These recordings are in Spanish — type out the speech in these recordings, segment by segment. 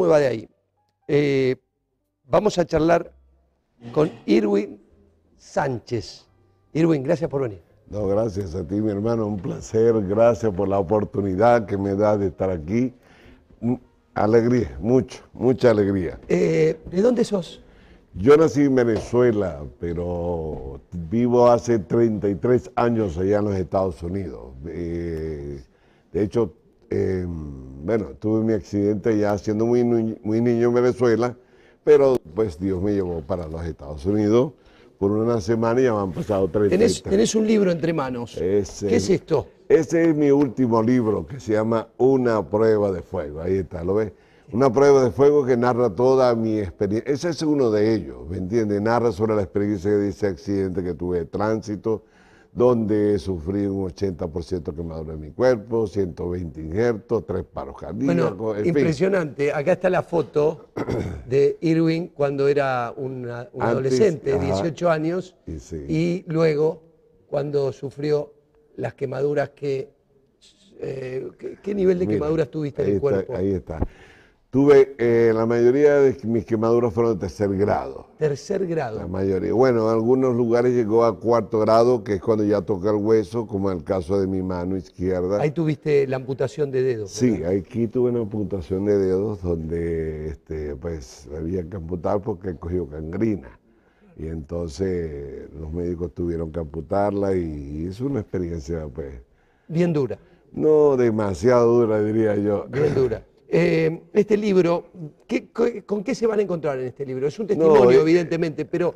mueva de ahí. Eh, vamos a charlar con Irwin Sánchez. Irwin, gracias por venir. No, gracias a ti, mi hermano, un placer, gracias por la oportunidad que me da de estar aquí. Mm, alegría, mucho, mucha alegría. Eh, ¿De dónde sos? Yo nací en Venezuela, pero vivo hace 33 años allá en los Estados Unidos. Eh, de hecho, Em, bueno, tuve mi accidente ya siendo muy, niño en Venezuela, pero pues Dios me llevó para los Estados Unidos por una semana y ya me han pasado tres años tenés un libro entre manos. ¿Qué es esto? Ese es mi último libro que se llama Una prueba de fuego. Ahí está, ¿lo ves? Una prueba de fuego que narra toda mi experiencia. Ese es uno de ellos, ¿me entiendes? Narra sobre la experiencia de ese accidente que tuve de tránsito, donde sufrí un 80% de quemadura en mi cuerpo, 120 injertos, tres paros cardíacos. Bueno, impresionante. Acá está la foto de Irwin cuando era un adolescente, 18 años, y, luego cuando sufrió las quemaduras que... Eh, ¿qué, nivel de quemaduras tuviste en el cuerpo? Ahí está. Tuve, eh, la mayoría de mis quemaduras fueron de tercer grado. Tercer grado. La mayoría. Bueno, en algunos lugares llegó a cuarto grado, que es cuando ya toca el hueso, como en el caso de mi mano izquierda. Ahí tuviste la amputación de dedos. Sí, aquí tuve una amputación de dedos donde este, pues había que amputar porque cogió gangrina. Y entonces los médicos tuvieron que amputarla y es una experiencia pues... Bien dura. No demasiado dura, diría yo. Bien dura. Eh, este libro, ¿con qué se van a encontrar en este libro? Es un testimonio, eh, evidentemente, pero,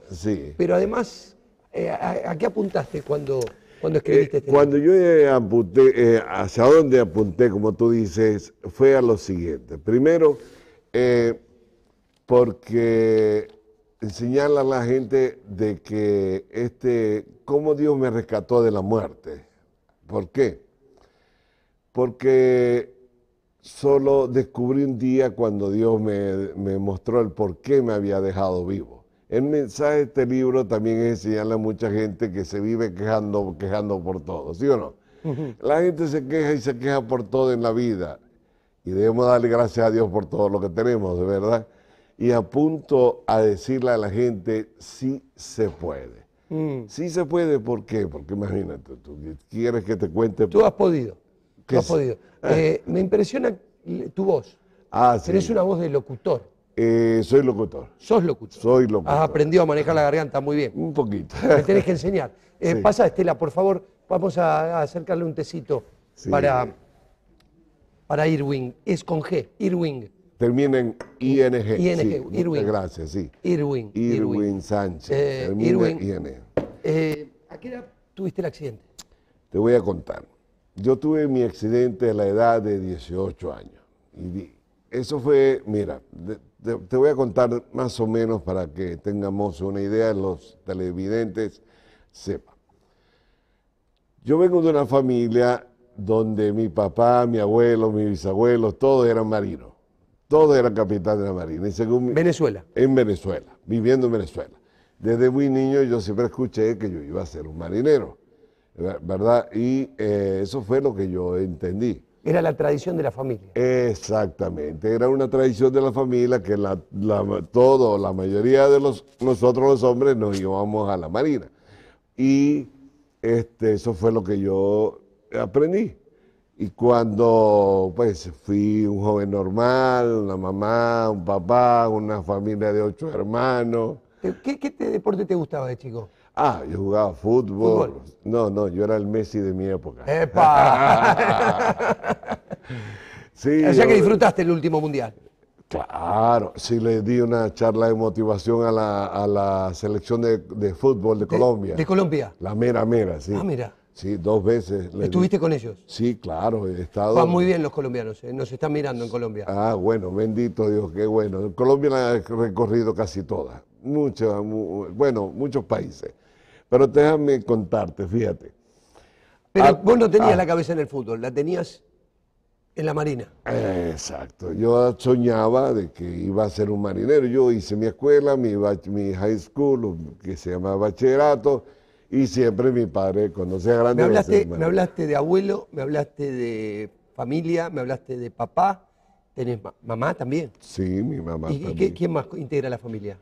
pero además, eh, ¿a, qué apuntaste cuando, cuando escribiste este cuando libro? Cuando yo apunté, hacia dónde apunté, como tú dices, fue a lo siguiente. Primero, porque señala a la gente de que este, cómo Dios me rescató de la muerte. ¿Por qué? Porque solo descubrí un día cuando Dios me, mostró el por qué me había dejado vivo. El mensaje de este libro también es enseñarle a mucha gente que se vive quejando, quejando por todo, ¿sí o no? La gente se queja y se queja por todo en la vida. Y debemos darle gracias a Dios por todo lo que tenemos, de verdad. Y apunto a decirle a la gente, sí se puede. Mm. Sí se puede, ¿por qué? Porque imagínate, tú quieres que te cuente. Tú has podido. Ah. Eh, me impresiona tu voz. Ah, sí. Tenés una voz de locutor. Eh, soy locutor. ¿Sos locutor? Soy locutor. Has aprendido a manejar la garganta muy bien. Un poquito. Me tenés que enseñar. Eh, pasa, Estela, por favor, vamos a, acercarle un tecito para, para Irwin. Es con G, Irwin. Termina en ING. sí, Irwin. Gracias, sí. Irwin. Irwin, Sánchez. Irwin. ING. ¿A qué edad tuviste el accidente? Te voy a contar yo tuve mi accidente a la edad de 18 años. Y eso fue, mira, te, voy a contar más o menos para que tengamos una idea, los televidentes sepan. Yo vengo de una familia donde mi papá, mi abuelo, mi bisabuelo, todos eran marinos. Todos eran capitán de la marina. En Venezuela. En Venezuela, viviendo en Venezuela. Desde muy niño yo siempre escuché que yo iba a ser un marinero. ¿verdad? Y eh, eso fue lo que yo entendí. Era la tradición de la familia. Exactamente, era una tradición de la familia que la, la, todo, la mayoría de los, nosotros los hombres nos íbamos a la marina. Y este, eso fue lo que yo aprendí. Y cuando pues fui un joven normal, una mamá, un papá, una familia de ocho hermanos. ¿Qué, qué deporte te gustaba de chico? Ah, yo jugaba fútbol. No, no, yo era el Messi de mi época. ¡Epa! sí, o sea que disfrutaste el último mundial. Claro, sí le di una charla de motivación a la, selección de, fútbol de, Colombia. ¿De Colombia? La mera mera, sí. Ah, mira. Sí, dos veces. ¿Estuviste con ellos? Sí, claro, he estado. Van muy bien los colombianos, eh, nos están mirando en Colombia. Ah, bueno, bendito Dios, qué bueno. Colombia la he recorrido casi toda. Muchas, bueno, muchos países. Pero déjame contarte, fíjate. Pero ah, vos no tenías ah. la cabeza en el fútbol, la tenías en la marina. Exacto. Yo soñaba de que iba a ser un marinero. Yo hice mi escuela, mi, high school, que se llama bachillerato, y siempre mi padre, cuando sea grande... Me hablaste, me hablaste de abuelo, me hablaste de familia, me hablaste de papá. ¿Tenés mamá también? Sí, mi mamá ¿Y ¿quién más integra la familia?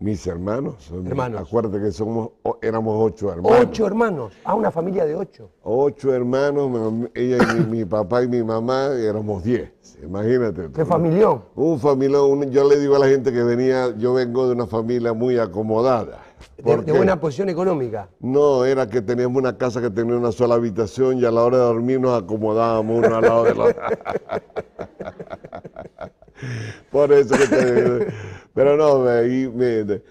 Mis hermanos. Hermanos. Acuérdate que somos, éramos ocho hermanos. Ocho hermanos. Ah, una familia de ocho. Ocho hermanos, ella y mi, papá y mi mamá, éramos diez. Imagínate. ¿Qué familión? Un familión. yo le digo a la gente que venía, yo vengo de una familia muy acomodada. De, buena posición económica. No, era que teníamos una casa que tenía una sola habitación y a la hora de dormir nos acomodábamos uno al lado de la Por eso que Pero no, ahí... mire,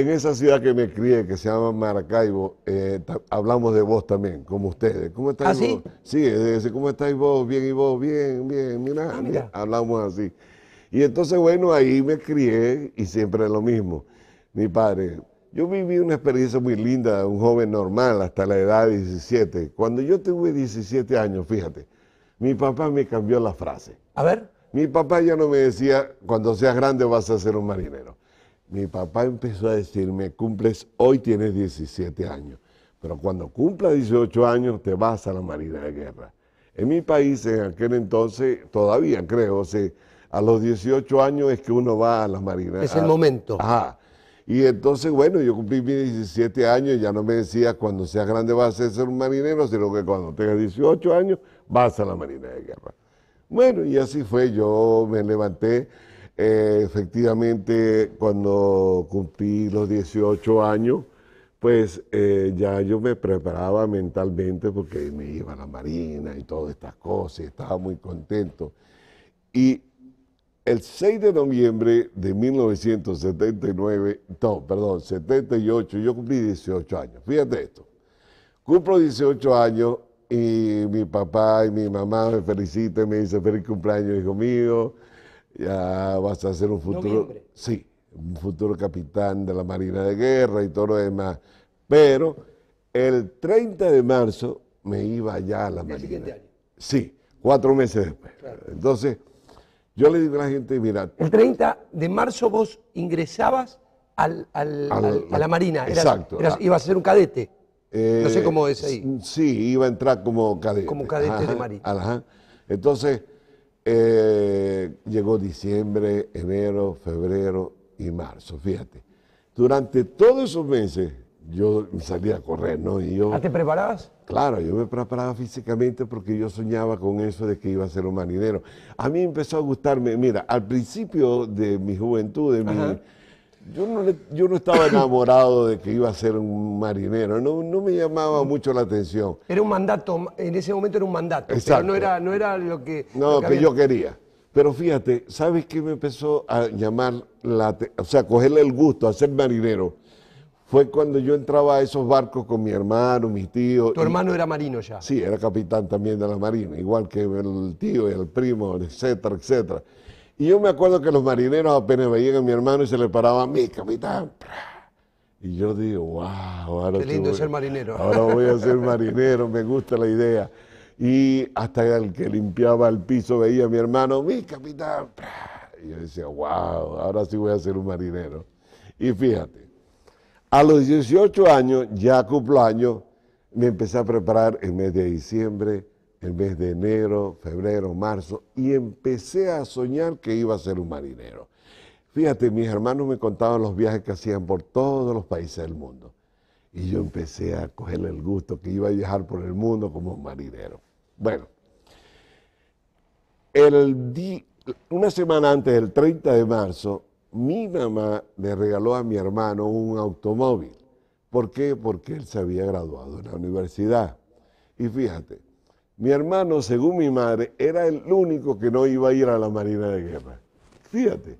en esa ciudad que me crié, que se llama Maracaibo, eh, hablamos de vos también, como ustedes. ¿Cómo estáis ¿Ah, vos? Sí, sí ¿cómo estáis vos? Bien, y vos, bien, bien, mira. Ah, hablamos así. Y entonces, bueno, ahí me crié y siempre lo mismo. Mi padre, yo viví una experiencia muy linda, un joven normal hasta la edad de 17. Cuando yo tuve 17 años, fíjate, mi papá me cambió la frase. A ver. Mi papá ya no me decía, cuando seas grande vas a ser un marinero. Mi papá empezó a decirme, cumples, hoy tienes 17 años, pero cuando cumpla 18 años te vas a la Marina de Guerra. En mi país, en aquel entonces, todavía creo, o a los 18 años es que uno va a la Marina. Es el momento. Ajá. Y entonces, bueno, yo cumplí mis 17 años, ya no me decía cuando seas grande vas a ser un marinero, sino que cuando tengas 18 años vas a la Marina de Guerra. Bueno, y así fue, yo me levanté. Eh, efectivamente, cuando cumplí los 18 años, pues eh, ya yo me preparaba mentalmente porque me iba a la Marina y todas estas cosas, y estaba muy contento. Y el 6 de noviembre de 1979, no, perdón, 78, yo cumplí 18 años. Fíjate esto. Cumplo 18 años y mi papá y mi mamá me felicitan, me dicen feliz cumpleaños, hijo mío. Ya vas a ser un futuro. Noviembre. Sí, un futuro capitán de la Marina de Guerra y todo lo demás. Pero el 30 de marzo me iba ya a la el Marina. Siguiente año. Sí, cuatro meses después. Entonces yo le digo a la gente, mira... El 30 de marzo vos ingresabas a la Marina. exacto. Ah. ibas a ser un cadete. Eh, no sé cómo es ahí. Sí, iba a entrar como cadete. Como cadete de Marina. Entonces, eh, llegó diciembre, enero, febrero y marzo, fíjate. Durante todos esos meses yo salía a correr, ¿no? Y ¿Ah, te preparabas? Claro, yo me preparaba físicamente porque yo soñaba con eso de que iba a ser un marinero. A mí empezó a gustarme, mira, al principio de mi juventud, de mi, yo, no yo no estaba enamorado de que iba a ser un marinero, no, no me llamaba mm. mucho la atención. Era un mandato, en ese momento era un mandato, pero no era, no era lo que... No, lo que, yo quería. Pero fíjate, ¿sabes qué me empezó a llamar la... O sea, cogerle el gusto a ser marinero? fue cuando yo entraba a esos barcos con mi hermano, mis tíos. ¿Tu hermano era marino ya? Sí, era capitán también de la marina, igual que el tío y el primo, etcétera, etcétera. Y yo me acuerdo que los marineros apenas veían a mi hermano y se le paraban, mi capitán. Y yo digo, wow, ahora. Qué lindo ser marinero. Ahora voy a ser marinero, me gusta la idea. Y hasta el que limpiaba el piso veía a mi hermano, mi capitán. Y yo decía, wow, ahora sí voy a ser un marinero. Y fíjate, a los 18 años, ya cumpleaños, me empecé a preparar el mes de diciembre, el mes de enero, febrero, marzo, y empecé a soñar que iba a ser un marinero. Fíjate, mis hermanos me contaban los viajes que hacían por todos los países del mundo. Y yo empecé a cogerle el gusto que iba a viajar por el mundo como un marinero. Bueno, el una semana antes, del 30 de marzo, mi mamá le regaló a mi hermano un automóvil. ¿Por qué? Porque él se había graduado en la universidad. Y fíjate, mi hermano, según mi madre, era el único que no iba a ir a la Marina de Guerra. Fíjate.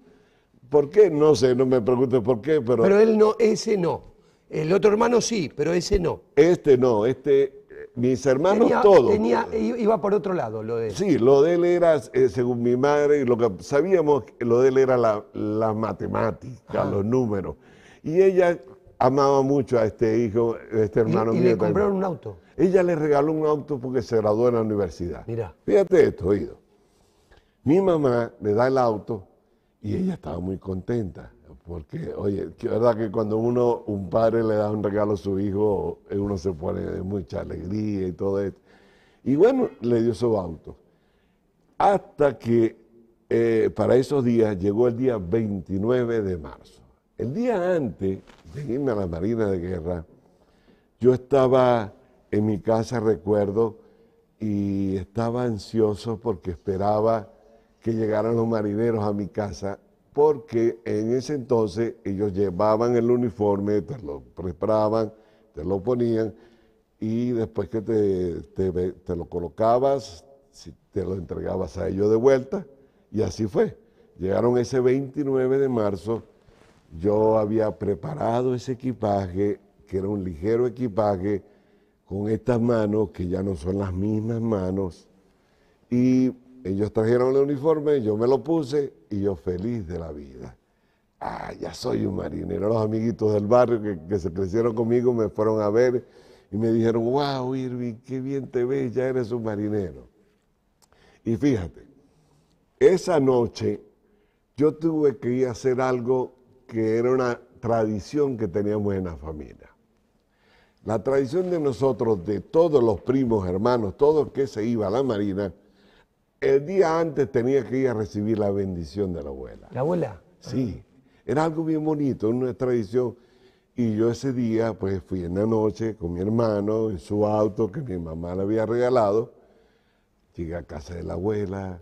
¿Por qué? No sé, no me preguntes por qué, pero... Pero él no, ese no. El otro hermano sí, pero ese no. Este no, este mis hermanos todos. iba por otro lado lo de él. Sí, lo de él era, eh, según mi madre, lo que sabíamos, lo de él era la, matemática, los números. Y ella amaba mucho a este hijo, a este hermano mío. Y le compraron un auto. Ella le regaló un auto porque se graduó en la universidad. Mira. Fíjate esto, oído. Mi mamá le da el auto y ella estaba muy contenta. Porque, oye, es verdad que cuando uno, un padre le da un regalo a su hijo, uno se pone de mucha alegría y todo esto. Y bueno, le dio su auto. Hasta que eh, para esos días llegó el día 29 de marzo. El día antes de irme a la Marina de Guerra, yo estaba en mi casa, recuerdo, y estaba ansioso porque esperaba que llegaran los marineros a mi casa porque en ese entonces ellos llevaban el uniforme, te lo preparaban, te lo ponían y después que te, lo colocabas, te lo entregabas a ellos de vuelta y así fue. Llegaron ese 29 de marzo, yo había preparado ese equipaje, que era un ligero equipaje, con estas manos que ya no son las mismas manos. Y ellos trajeron el uniforme, yo me lo puse y yo feliz de la vida. Ah, ya soy un marinero. Los amiguitos del barrio que, que se crecieron conmigo me fueron a ver y me dijeron, wow, Irving, qué bien te ves, ya eres un marinero. Y fíjate, esa noche yo tuve que ir a hacer algo que era una tradición que teníamos en la familia. La tradición de nosotros, de todos los primos, hermanos, todos que se iba a la marina, el día antes tenía que ir a recibir la bendición de la abuela. ¿La abuela? Sí, era algo bien bonito, una tradición. Y yo ese día, pues fui en la noche con mi hermano en su auto que mi mamá le había regalado. Llegué a casa de la abuela.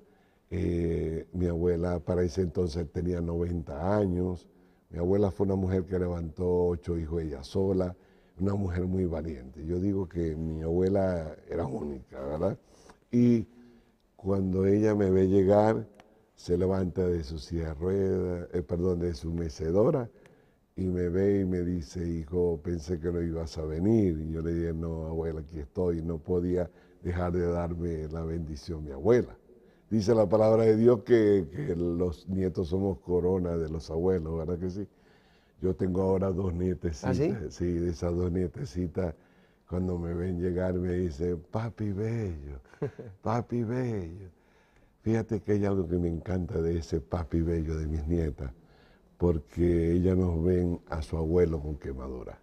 Eh, mi abuela para ese entonces tenía 90 años. Mi abuela fue una mujer que levantó ocho hijos ella sola, una mujer muy valiente. Yo digo que mi abuela era única, ¿verdad? Y cuando ella me ve llegar, se levanta de su silla rueda, eh, perdón, de su mecedora y me ve y me dice, hijo, pensé que no ibas a venir. Y yo le dije, no, abuela, aquí estoy. No podía dejar de darme la bendición mi abuela. Dice la palabra de Dios que, los nietos somos corona de los abuelos, ¿verdad que sí? Yo tengo ahora dos nietecitas. ¿Ah, sí? de esas dos nietecitas cuando me ven llegar me dicen, papi bello, papi bello. Fíjate que hay algo que me encanta de ese papi bello de mis nietas, porque ellas nos ven a su abuelo con quemadura.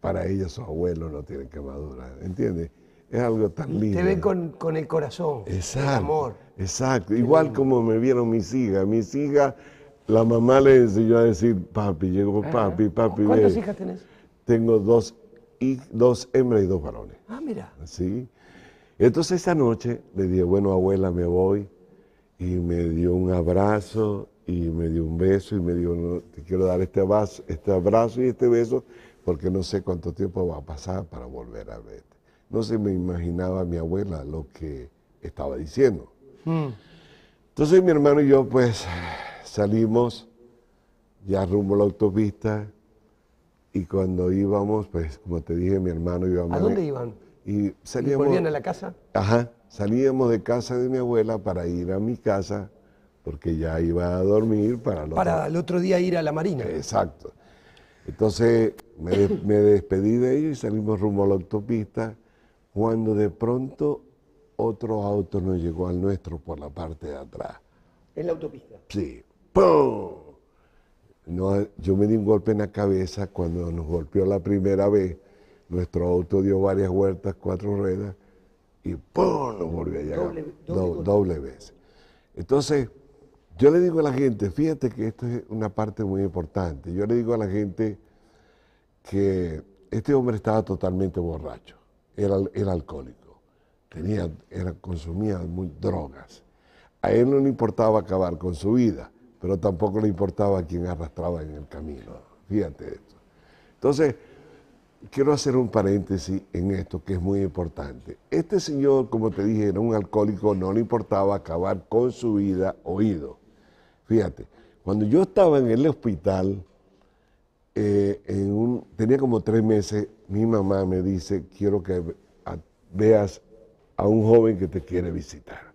para ellas su abuelo no tiene quemadura, ¿entiendes? Es algo tan lindo. Te ven con, el corazón, exacto, el amor. Exacto, igual como me vieron mis hijas. Mis hijas, la mamá le enseñó a decir, papi, llegó papi, papi. ¿Cuántas hijas tenés? Tengo dos y dos hembras y dos varones. Ah, mira. Sí. Entonces esa noche le dije, bueno, abuela, me voy. Y me dio un abrazo y me dio un beso y me dijo, no, te quiero dar este abrazo, este abrazo y este beso porque no sé cuánto tiempo va a pasar para volver a verte. No se me imaginaba mi abuela lo que estaba diciendo. Hmm. Entonces mi hermano y yo pues salimos ya rumbo a la autopista y cuando íbamos, pues como te dije, mi hermano iba a... ¿A dónde iban? Y salíamos... ¿Volvían a la casa? Ajá, salíamos de casa de mi abuela para ir a mi casa, porque ya iba a dormir para... El para otro... el otro día ir a la marina. Exacto. Entonces me, me despedí de ellos y salimos rumbo a la autopista, cuando de pronto otro auto nos llegó al nuestro por la parte de atrás. ¿En la autopista? Sí. ¡Pum! yo me di un golpe en la cabeza cuando nos golpeó la primera vez. Nuestro auto dio varias vueltas, cuatro ruedas, y ¡pum! nos volvió a llegar. Doble, vez. Entonces, yo le digo a la gente, fíjate que esto es una parte muy importante. Yo le digo a la gente que este hombre estaba totalmente borracho, era, alcohólico, tenía, era, consumía drogas. A él no le importaba acabar con su vida pero tampoco le importaba a quién arrastraba en el camino. Fíjate esto. Entonces, quiero hacer un paréntesis en esto que es muy importante. Este señor, como te dije, era un alcohólico, no le importaba acabar con su vida oído. Fíjate, cuando yo estaba en el hospital, eh, tenía como tres meses, mi mamá me dice, quiero que veas a un joven que te quiere visitar.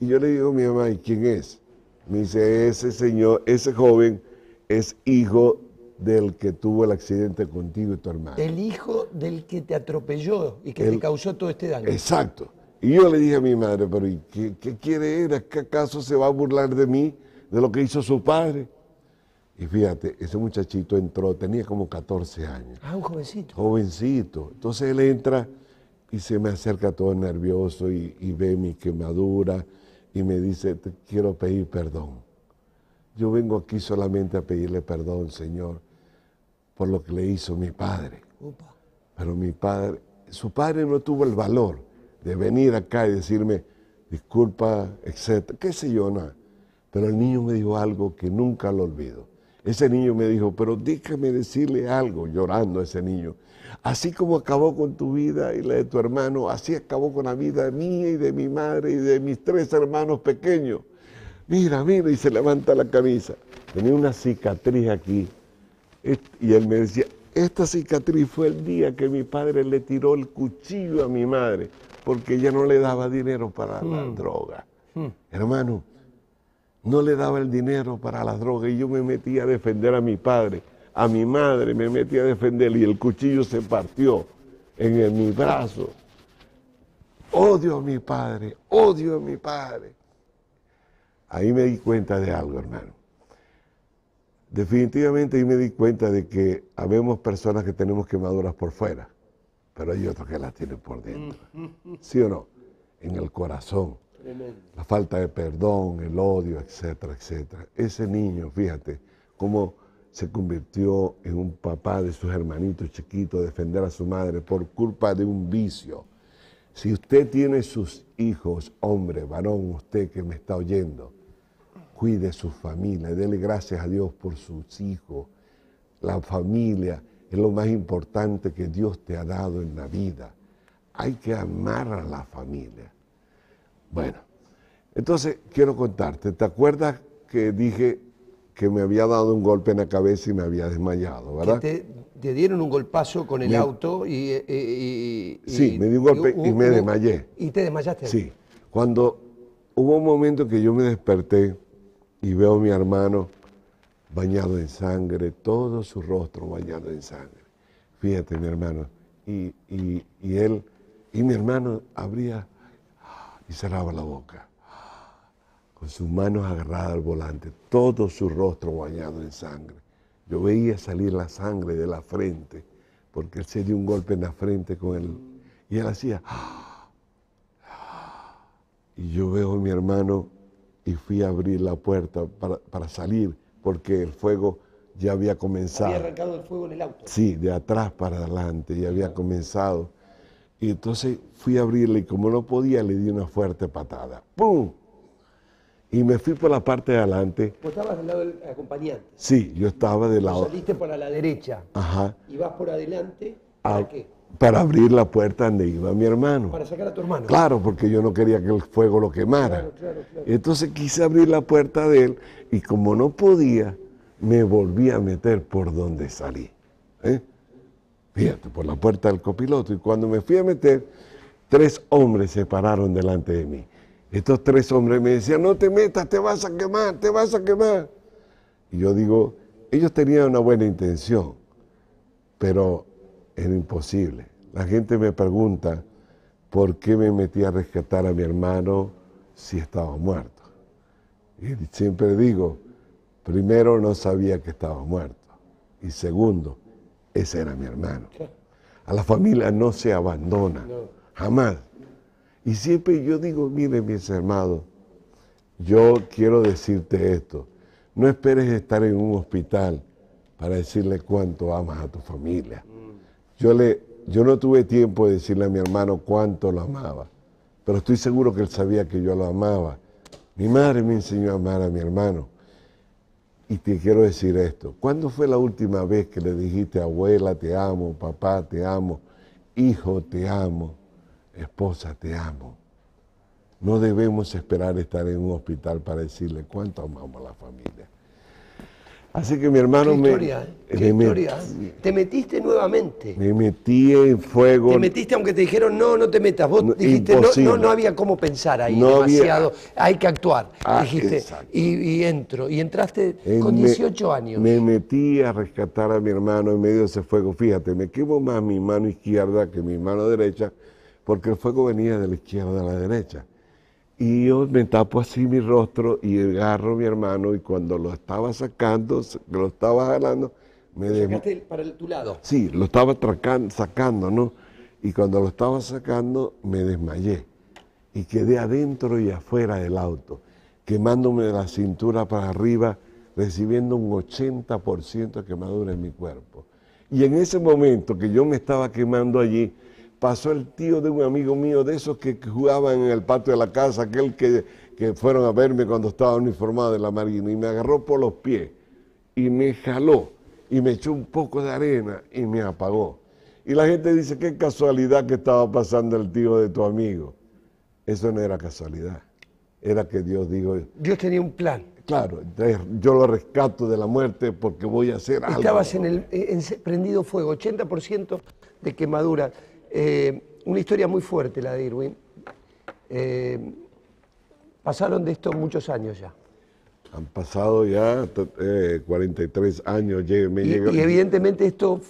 Y yo le digo a mi mamá, ¿y quién es? Me dice, ese señor, ese joven es hijo del que tuvo el accidente contigo y tu hermano. ¿El hijo del que te atropelló y que te causó todo este daño. Exacto. Y yo le dije a mi madre, pero qué, quiere él? ¿Qué acaso se va a burlar de mí, de lo que hizo su padre? Y fíjate, ese muchachito entró, tenía como 14 años. Ah, un jovencito. Jovencito. Entonces él entra y se me acerca todo nervioso y ve mi quemadura y me dice, te quiero pedir perdón. Yo vengo aquí solamente a pedirle perdón, Señor, por lo que le hizo mi padre. Pero mi padre, su padre no tuvo el valor de venir acá y decirme, disculpa, etcétera, qué sé yo, nada. Pero el niño me dijo algo que nunca lo olvido. Ese niño me dijo, pero déjame decirle algo, llorando ese niño. Así como acabó con tu vida y la de tu hermano, así acabó con la vida mía y de mi madre y de mis tres hermanos pequeños. Mira, mira, y se levanta la camisa. Tenía una cicatriz aquí. Y él me decía, esta cicatriz fue el día que mi padre le tiró el cuchillo a mi madre, porque ella no le daba dinero para la hmm. droga. Hmm. Hermano, no le daba el dinero para la droga y yo me metí a defender a mi padre a mi madre, me metí a defender y el cuchillo se partió en mi brazo. Odio a mi padre, odio a mi padre. Ahí me di cuenta de algo, hermano. Definitivamente ahí me di cuenta de que habemos personas que tenemos quemaduras por fuera, pero hay otros que las tienen por dentro. ¿Sí o no? En el corazón. La falta de perdón, el odio, etcétera, etcétera. Ese niño, fíjate, como se convirtió en un papá de sus hermanitos chiquitos, defender a su madre por culpa de un vicio. Si usted tiene sus hijos, hombre, varón, usted que me está oyendo, cuide su familia, déle gracias a Dios por sus hijos. La familia es lo más importante que Dios te ha dado en la vida. Hay que amar a la familia. Bueno, entonces quiero contarte, ¿te acuerdas que dije que me había dado un golpe en la cabeza y me había desmayado, ¿verdad? Te, te, dieron un golpazo con el auto eh, eh, y, Sí, me di un golpe y, me desmayé. ¿Y te desmayaste? Sí. Cuando hubo un momento que yo me desperté y veo a mi hermano bañado en sangre, todo su rostro bañado en sangre. Fíjate, mi hermano. Y, y él, y mi hermano abría y cerraba la boca sus manos agarradas al volante, todo su rostro bañado en sangre. Yo veía salir la sangre de la frente, porque él se dio un golpe en la frente con él. Y él hacía. ¡ah! ¡Ah! Y yo veo a mi hermano y fui a abrir la puerta para, salir, porque el fuego ya había comenzado. Había arrancado el fuego en el auto. Sí, de atrás para adelante, ya había comenzado. Y entonces fui a abrirle y como no podía, le di una fuerte patada. ¡Pum! y me fui por la parte de adelante. ¿Vos estabas del lado del acompañante? Sí, yo estaba del lado. saliste para la derecha. Ajá. ¿Y vas por adelante? Ah, ¿Para qué? Para abrir la puerta donde iba mi hermano. Para sacar a tu hermano. Claro, porque yo no quería que el fuego lo quemara. Claro, claro, Entonces quise abrir la puerta de él y como no podía, me volví a meter por donde salí. ¿eh? Fíjate, por la puerta del copiloto. Y cuando me fui a meter, tres hombres se pararon delante de mí estos tres hombres me decían, no te metas, te vas a quemar, te vas a quemar. Y yo digo, ellos tenían una buena intención, pero era imposible. La gente me pregunta, ¿por qué me metí a rescatar a mi hermano si estaba muerto? Y siempre digo, primero no sabía que estaba muerto. Y segundo, ese era mi hermano. A la familia no se abandona, jamás. Y siempre yo digo, mire mis hermanos, yo quiero decirte esto, no esperes estar en un hospital para decirle cuánto amas a tu familia. Yo, le, yo no tuve tiempo de decirle a mi hermano cuánto lo amaba, pero estoy seguro que él sabía que yo lo amaba. Mi madre me enseñó a amar a mi hermano. Y te quiero decir esto, ¿cuándo fue la última vez que le dijiste, abuela, te amo, papá, te amo, hijo, te amo? esposa, te amo. No debemos esperar estar en un hospital para decirle cuánto amamos a la familia. Así que mi hermano me, historia, ¿eh? ¿Qué historia? ¿eh? Te metiste nuevamente. Me metí en fuego. Te metiste aunque te dijeron no, no te metas. Vos no, dijiste no, no, había cómo pensar ahí demasiado. Hay que actuar. Ah, dijiste y, entro. Y entraste eh, con 18 años. Me metí a rescatar a mi hermano en medio de ese fuego. Fíjate, me quemo más mi mano izquierda que mi mano derecha porque el fuego venía de la izquierda a la derecha. Y yo me tapo así mi rostro y agarro a mi hermano y cuando lo estaba sacando, lo estaba jalando, me dejaste para el, tu lado. Sí, lo estaba sacando, ¿no? Y cuando lo estaba sacando me desmayé y quedé adentro y afuera del auto, quemándome de la cintura para arriba, recibiendo un 80% de quemadura en mi cuerpo. Y en ese momento que yo me estaba quemando allí, pasó el tío de un amigo mío de esos que jugaban en el patio de la casa, aquel que, que fueron a verme cuando estaba uniformado en la marina, y me agarró por los pies y me jaló y me echó un poco de arena y me apagó. Y la gente dice, qué casualidad que estaba pasando el tío de tu amigo. Eso no era casualidad, era que Dios dijo... Dios tenía un plan. Claro, yo lo rescato de la muerte porque voy a hacer algo. Estabas en el eh, prendido fuego, 80% de quemadura. Eh, una historia muy fuerte la de Irwin. Eh, pasaron de esto muchos años ya. Han pasado ya 43 eh, años. Me y, y, evidentemente esto,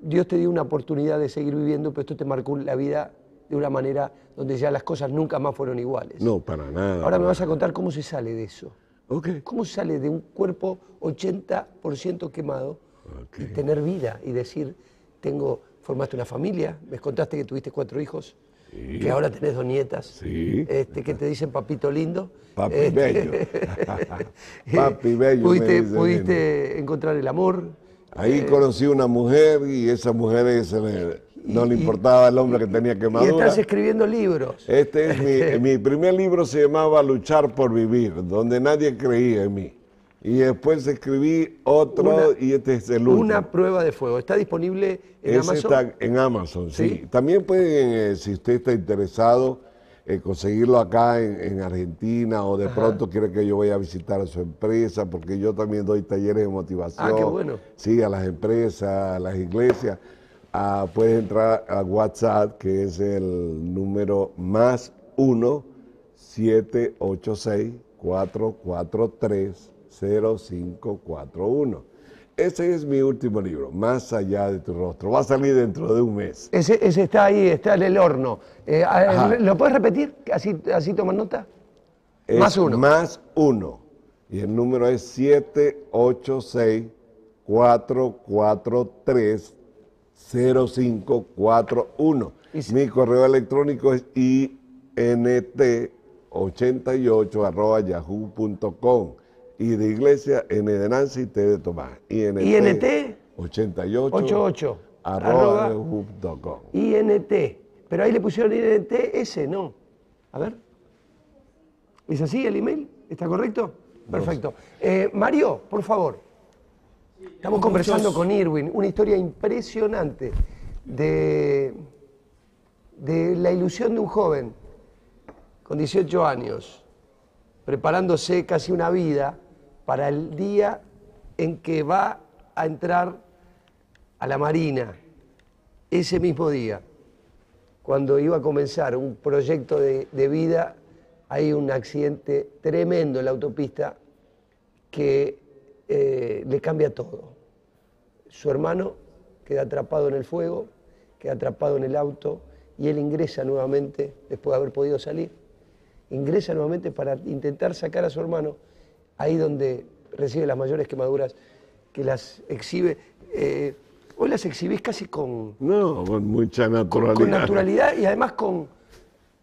Dios te dio una oportunidad de seguir viviendo, pero esto te marcó la vida de una manera donde ya las cosas nunca más fueron iguales. No, para nada. Ahora me vas a contar cómo se sale de eso. ¿Cómo se sale de un cuerpo 80% quemado y tener vida y decir, tengo formaste una familia, me contaste que tuviste cuatro hijos, que ahora tenés dos nietas, este, que te dicen papito lindo. Papi este, bello. Papi bello. Pudiste, pudiste encontrar el amor. Ahí eh, conocí una mujer y esa mujer eh, no le importaba el hombre que tenía quemadura. Y estás escribiendo libros. Este es mi, mi primer libro se llamaba Luchar por Vivir, donde nadie creía en mí. Y después escribí otro y este es el último. Una prueba de fuego. ¿Está disponible en Amazon. Amazon? Está en Amazon, sí. También pueden, eh, si usted está interesado, eh, conseguirlo acá en, Argentina o de pronto quiere que yo vaya a visitar a su empresa, porque yo también doy talleres de motivación. Ah, qué bueno. Sí, a las empresas, a las iglesias. Ah, puedes entrar a WhatsApp, que es el número más 1 786 443 0541. Ese es mi último libro, Más allá de tu rostro. Va a salir dentro de un mes. Ese, ese está ahí, está en el horno. Eh, ¿Lo puedes repetir? Así, así tomas nota. más uno. Más uno. Y el número es 786-443-0541. Mi correo electrónico es int88 yahoo.com y de Iglesia N de Nancy T de Tomás. INT, INT 88 arroba, INT. Pero ahí le pusieron INT ese, no. A ver. ¿Es así el email? ¿Está correcto? Perfecto. Eh, Mario, por favor. Estamos conversando con Irwin, una historia impresionante de, de la ilusión de un joven con 18 años, preparándose casi una vida para el día en que va a entrar a la Marina, ese mismo día, cuando iba a comenzar un proyecto de, vida, hay un accidente tremendo en la autopista que eh, le cambia todo. Su hermano queda atrapado en el fuego, queda atrapado en el auto y él ingresa nuevamente, después de haber podido salir, ingresa nuevamente para intentar sacar a su hermano ahí donde recibe las mayores quemaduras, que las exhibe. hoy eh, las exhibís casi con. No, con mucha naturalidad. Con, naturalidad y además con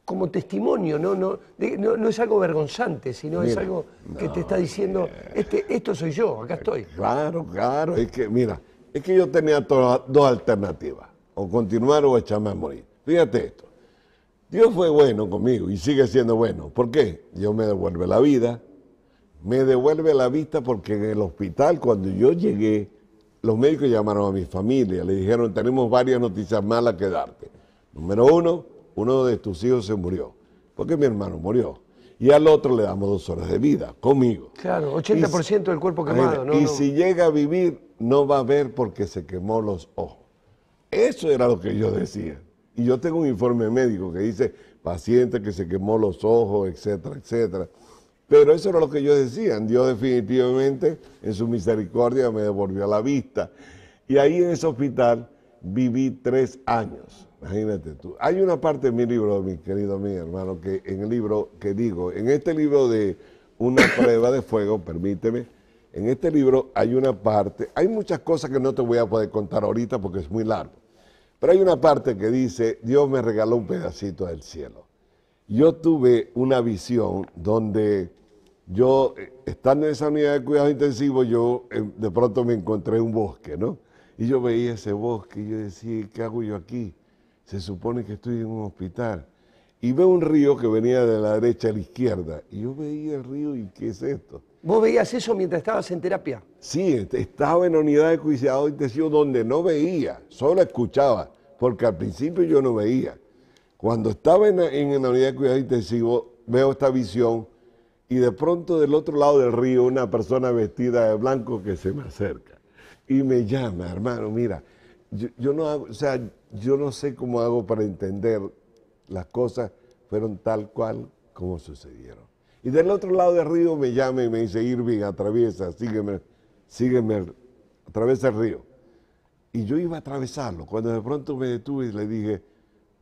como testimonio, no, no, no, es algo vergonzante, sino es algo que te está diciendo, este, esto soy yo, acá estoy. Claro, claro, es que, mira, es que yo tenía dos alternativas, o continuar o echarme a morir. Fíjate esto, Dios fue bueno conmigo y sigue siendo bueno. ¿Por qué? Dios me devuelve la vida, me devuelve la vista porque en el hospital cuando yo llegué, los médicos llamaron a mi familia, le dijeron, tenemos varias noticias malas que darte. Número uno, uno de tus hijos se murió, porque mi hermano murió. Y al otro le damos dos horas de vida, conmigo. Claro, 80% del cuerpo quemado. ¿no? y si llega a vivir, no va a ver porque se quemó los ojos. Eso era lo que yo decía. Y yo tengo un informe médico que dice, paciente que se quemó los ojos, etcétera, etcétera. Pero eso era lo que yo decían. Dios definitivamente en su misericordia me devolvió la vista. Y ahí en ese hospital viví tres años. Imagínate tú. Hay una parte en mi libro, mi querido mi hermano, que en el libro que digo, en este libro de Una prueba de fuego, permíteme, en este libro hay una parte, hay muchas cosas que no te voy a poder contar ahorita porque es muy largo, pero hay una parte que dice, Dios me regaló un pedacito del cielo. Yo tuve una visión donde yo, eh, estando en esa unidad de cuidado intensivo, yo eh, de pronto me encontré en un bosque, ¿no? Y yo veía ese bosque y yo decía, ¿qué hago yo aquí? Se supone que estoy en un hospital. Y veo un río que venía de la derecha a la izquierda. Y yo veía el río y ¿qué es esto? ¿Vos veías eso mientras estabas en terapia? Sí, estaba en unidad de cuidado intensivo donde no veía, solo escuchaba, porque al principio yo no veía. Cuando estaba en, la unidad de cuidado intensivo, veo esta visión y de pronto del otro lado del río una persona vestida de blanco que se me acerca y me llama, hermano, mira, yo, no o sea, yo no sé cómo hago para entender las cosas fueron tal cual como sucedieron. Y del otro lado del río me llama y me dice, Irving, atraviesa, sígueme, sígueme, atraviesa el río. Y yo iba a atravesarlo, cuando de pronto me detuve y le dije,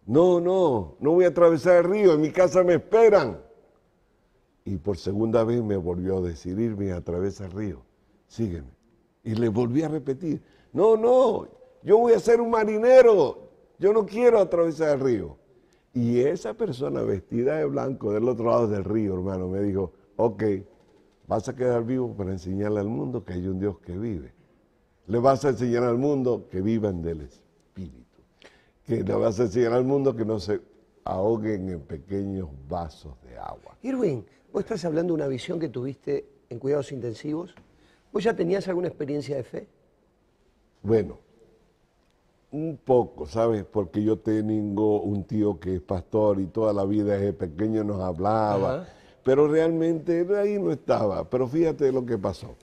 no, no, no voy a atravesar el río, en mi casa me esperan. Y por segunda vez me volvió a decir, irme atravesar el río, sígueme. Y le volví a repetir, no, no, yo voy a ser un marinero, yo no quiero atravesar el río. Y esa persona vestida de blanco del otro lado del río, hermano, me dijo, ok, vas a quedar vivo para enseñarle al mundo que hay un Dios que vive. Le vas a enseñar al mundo que vivan en Deles que le vas a decir al mundo que no se ahoguen en pequeños vasos de agua. Irwin, vos estás hablando de una visión que tuviste en cuidados intensivos. ¿Vos ya tenías alguna experiencia de fe? Bueno, un poco, ¿sabes? Porque yo tengo un tío que es pastor y toda la vida desde pequeño nos hablaba, pero realmente ahí no estaba. Pero fíjate lo que pasó.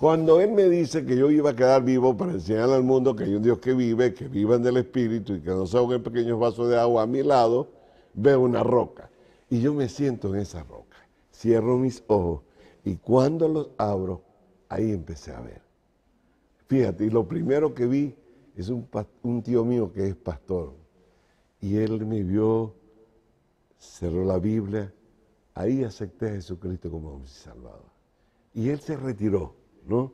Cuando él me dice que yo iba a quedar vivo para enseñarle al mundo que hay un Dios que vive, que en del Espíritu y que no se en pequeños vasos de agua a mi lado, veo una roca. Y yo me siento en esa roca. Cierro mis ojos y cuando los abro, ahí empecé a ver. Fíjate, y lo primero que vi es un, tío mío que es pastor. Y él me vio, cerró la Biblia, ahí acepté a Jesucristo como mi Salvador. Y él se retiró ¿no?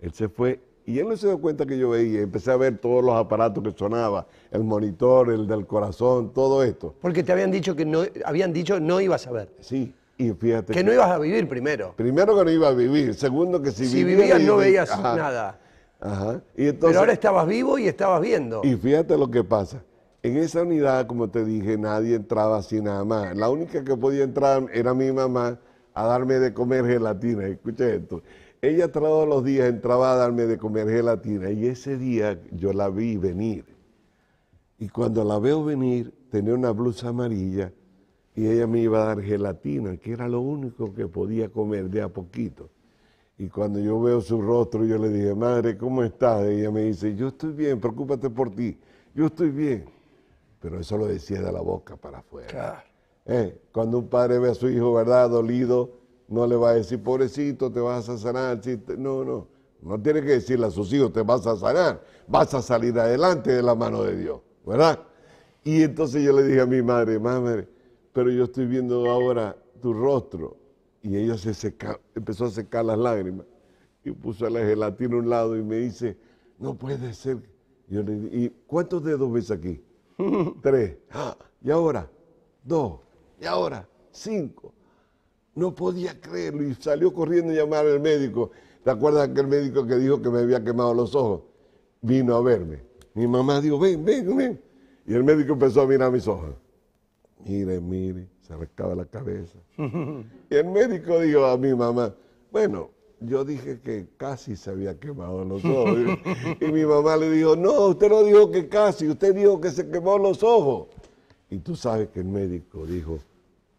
Él se fue y él no se dio cuenta que yo veía. Empecé a ver todos los aparatos que sonaba, el monitor, el del corazón, todo esto. Porque te habían dicho que no, habían dicho no ibas a ver. Sí, y fíjate. Que, no ibas a vivir primero. Primero que no iba a vivir, segundo que si, vivías no veías nada. Y Pero ahora estabas vivo y estabas viendo. Y fíjate lo que pasa. En esa unidad, como te dije, nadie entraba sin nada más. La única que podía entrar era mi mamá a darme de comer gelatina. Escucha esto. Ella todos los días entraba a darme de comer gelatina y ese día yo la vi venir. Y cuando la veo venir, tenía una blusa amarilla y ella me iba a dar gelatina, que era lo único que podía comer de a poquito. Y cuando yo veo su rostro, yo le dije, madre, ¿cómo estás? ella me dice, yo estoy bien, preocúpate por ti, yo estoy bien. Pero eso lo decía de la boca para afuera. Eh, cuando un padre ve a su hijo, ¿verdad?, dolido, no le va a decir, pobrecito, te vas a sanar. No, no, no tiene que decirle a sus hijos, te vas a sanar, vas a salir adelante de la mano de Dios, ¿verdad? Y entonces yo le dije a mi madre, madre, pero yo estoy viendo ahora tu rostro. Y ella se empezó a secar las lágrimas y puso la gelatina a un lado y me dice, no puede ser. Yo le dije, ¿y cuántos dedos ves aquí? Tres. Ah, y ahora, dos. Y ahora, cinco. No podía creerlo y salió corriendo a llamar al médico. ¿Te acuerdas aquel médico que dijo que me había quemado los ojos? Vino a verme. Mi mamá dijo, ven, ven, ven. Y el médico empezó a mirar mis ojos. Mire, mire, se arrancaba la cabeza. y el médico dijo a mi mamá, bueno, yo dije que casi se había quemado los ojos. y mi mamá le dijo, no, usted no dijo que casi, usted dijo que se quemó los ojos. Y tú sabes que el médico dijo,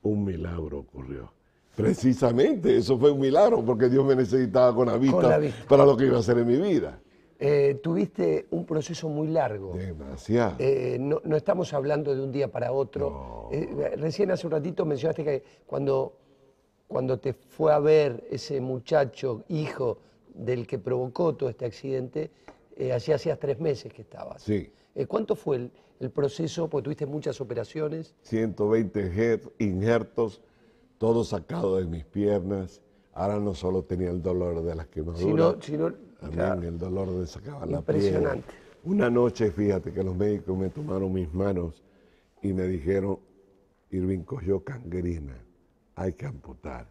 un milagro ocurrió. Precisamente, eso fue un milagro porque Dios me necesitaba con la vista, para lo que iba a hacer en mi vida. Eh, tuviste un proceso muy largo. Demasiado. Eh, no, estamos hablando de un día para otro. Eh, recién hace un ratito mencionaste que cuando, cuando te fue a ver ese muchacho, hijo del que provocó todo este accidente, hacía hacías tres meses que estabas. Sí. ¿Cuánto fue el, proceso? Porque tuviste muchas operaciones. 120 injertos, todo sacado de mis piernas. Ahora no solo tenía el dolor de las quemaduras, sino, también el dolor de sacar la Impresionante. Una noche, fíjate que los médicos me tomaron mis manos y me dijeron, Irving cogió cangrena, hay que amputar.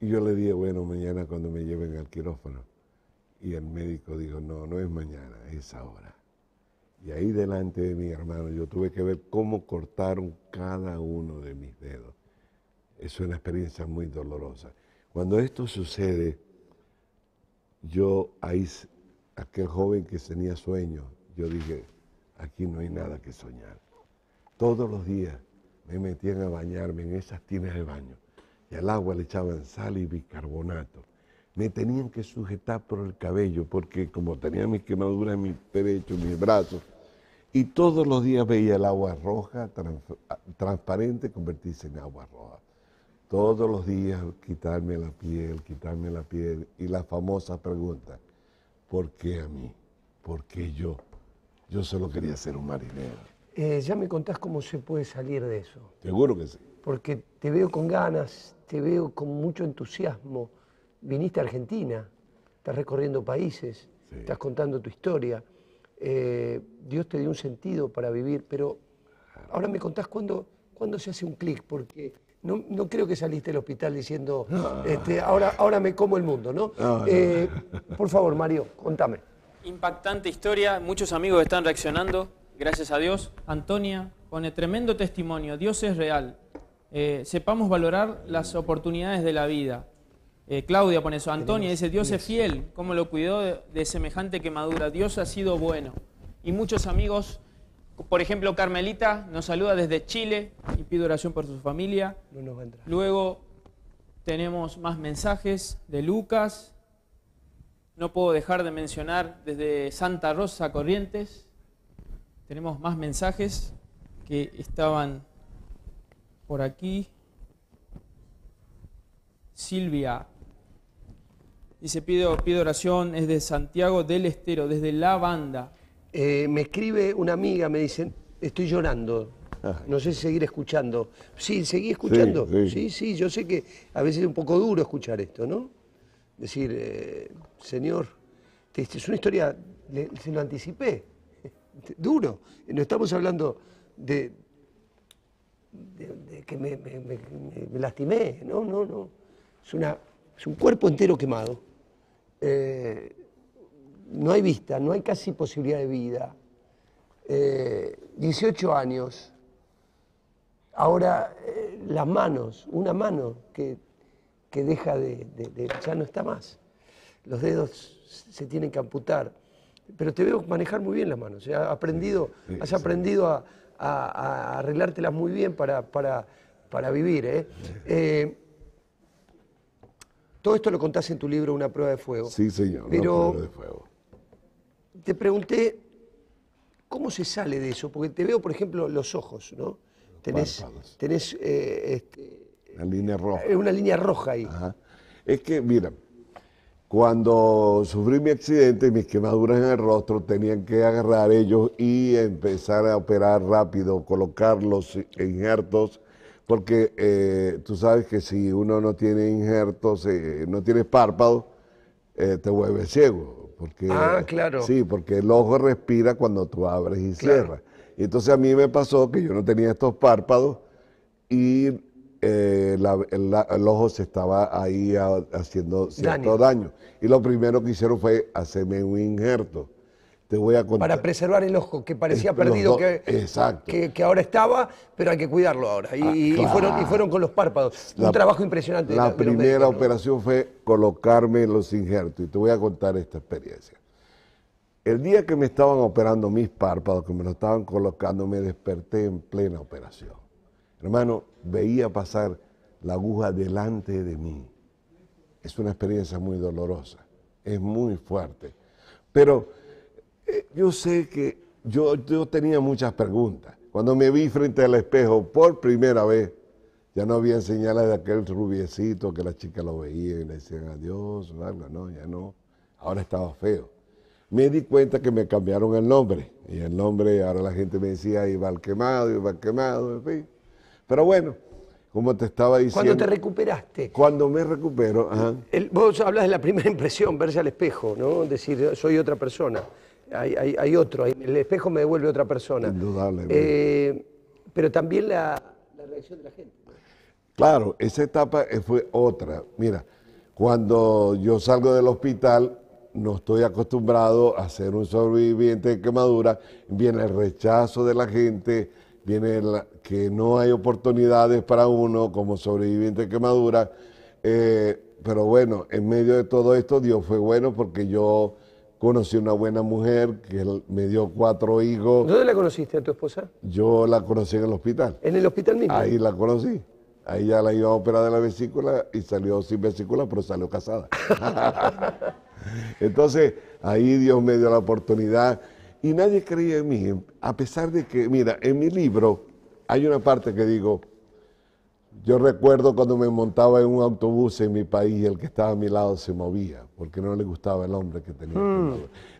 Y yo le dije, bueno, mañana cuando me lleven al quirófano. Y el médico dijo, no, no es mañana, es ahora. Y ahí delante de mi hermano yo tuve que ver cómo cortaron cada uno de mis dedos es una experiencia muy dolorosa. Cuando esto sucede, yo ahí, aquel joven que tenía sueños, yo dije, aquí no hay nada que soñar. Todos los días me metían a bañarme en esas tiendas de baño y al agua le echaban sal y bicarbonato. Me tenían que sujetar por el cabello porque como tenía mis quemaduras en mi pecho, en mis brazos, y todos los días veía el agua roja, transparente, convertirse en agua roja todos los días quitarme la piel, quitarme la piel y la famosa pregunta, ¿por qué a mí? ¿Por qué yo? Yo solo quería ser un marinero. Eh, ya me contás cómo se puede salir de eso. Seguro que sí. Porque te veo con ganas, te veo con mucho entusiasmo. Viniste a Argentina, estás recorriendo países, estás contando tu historia. Eh, Dios te dio un sentido para vivir, pero ahora me contás cuándo, cuándo se hace un clic, porque no, creo que saliste del hospital diciendo, este, ahora, ahora me como el mundo, ¿no? Eh, por favor, Mario, contame. Impactante historia, muchos amigos están reaccionando, gracias a Dios. Antonia, con el tremendo testimonio, Dios es real. Eh, sepamos valorar las oportunidades de la vida. Eh, Claudia pone eso. Antonia dice, Dios es fiel, cómo lo cuidó de semejante quemadura. Dios ha sido bueno. Y muchos amigos por ejemplo, Carmelita nos saluda desde Chile y pide oración por su familia. Luego tenemos más mensajes de Lucas. No puedo dejar de mencionar desde Santa Rosa, Corrientes. Tenemos más mensajes que estaban por aquí. Silvia dice, pido, pido oración, es de Santiago del Estero, desde La Banda. Eh, me escribe una amiga, me dice, estoy llorando, ah. no sé si seguir escuchando. Sí, seguí escuchando. Sí, sí. yo sé que a veces es un poco duro escuchar esto, ¿no? Decir, eh, señor, es una historia, se lo anticipé, duro. No estamos hablando de, que me, lastimé, no, no, no. Es, una, es un cuerpo entero quemado. Eh, no hay vista, no hay casi posibilidad de vida. 18 eh, años, ahora eh, las manos, una mano que, deja de, ya no está más. Los dedos se tienen que amputar. Pero te veo manejar muy bien las manos. ¿eh? Has aprendido, a, arreglártelas muy bien para, vivir. todo esto lo contás en tu libro Una prueba de fuego. Sí, señor. una prueba de fuego te pregunté cómo se sale de eso, porque te veo, por ejemplo, los ojos, ¿no? tenés, tenés una eh, este, línea roja. Eh, una línea roja ahí. Es que, mira, cuando sufrí mi accidente y mis quemaduras en el rostro, tenían que agarrar ellos y empezar a operar rápido, colocar los injertos, porque eh, tú sabes que si uno no tiene injertos, no tiene párpados, te vuelve ciego. Porque, ah, claro. Sí, porque el ojo respira cuando tú abres y cierras. Y entonces a mí me pasó que yo no tenía estos párpados y eh, el, ojo se estaba ahí haciendo cierto daño. Y lo primero que hicieron fue hacerme un injerto voy a Para preservar el ojo, que parecía perdido, que, ahora estaba, pero hay que cuidarlo ahora. Y, ah, fueron, con los párpados. Un trabajo impresionante. La, la primera operación fue colocarme los injertos. Y te voy a contar esta experiencia. El día que me estaban operando mis párpados, que me lo estaban colocando, me desperté en plena operación. Hermano, veía pasar la aguja delante de mí. Es una experiencia muy dolorosa, es muy fuerte. Pero yo sé que yo, yo tenía muchas preguntas. Cuando me vi frente al espejo por primera vez, ya no había señales de aquel rubiecito que la chica lo veía y le decían adiós o algo, no, ya no. Ahora estaba feo. Me di cuenta que me cambiaron el nombre. Y el nombre, ahora la gente me decía al Quemado, al Quemado, en fin. Pero bueno, como te estaba diciendo. Cuando te recuperaste. Cuando me recupero, ajá. vos hablas de la primera impresión, verse al espejo, ¿no? Decir, soy otra persona hay, hay, otro, el espejo me devuelve otra persona. Indudablemente. Eh, pero también la, reacción de la gente. Claro, esa etapa eh, fue otra. Mira, cuando yo salgo del hospital, no estoy acostumbrado a ser un sobreviviente de quemadura, viene el rechazo de la gente, viene que no hay oportunidades para uno como sobreviviente de quemadura. Eh, pero bueno, en medio de todo esto, Dios fue bueno porque yo conocí una buena mujer que me dio cuatro hijos. ¿Dónde la conociste a tu esposa? Yo la conocí en el hospital. ¿En el hospital mismo? Ahí la conocí. Ahí ya la iba a operar de la vesícula y salió sin vesícula, pero salió casada. Entonces, ahí Dios me dio la oportunidad y nadie creía en mí. A pesar de que, mira, en mi libro hay una parte que digo, yo recuerdo cuando me montaba en un autobús en mi país y el que estaba a mi lado se movía porque no le gustaba el hombre que tenía. Hmm.